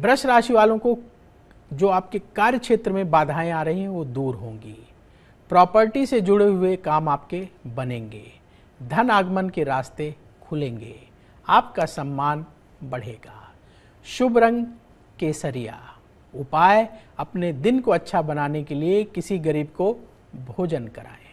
वृष राशि वालों को जो आपके कार्य क्षेत्र में बाधाएं आ रही हैं वो दूर होंगी प्रॉपर्टी से जुड़े हुए काम आपके बनेंगे धन आगमन के रास्ते खुलेंगे आपका सम्मान बढ़ेगा शुभ रंग केसरिया उपाय अपने दिन को अच्छा बनाने के लिए किसी गरीब को भोजन कराएं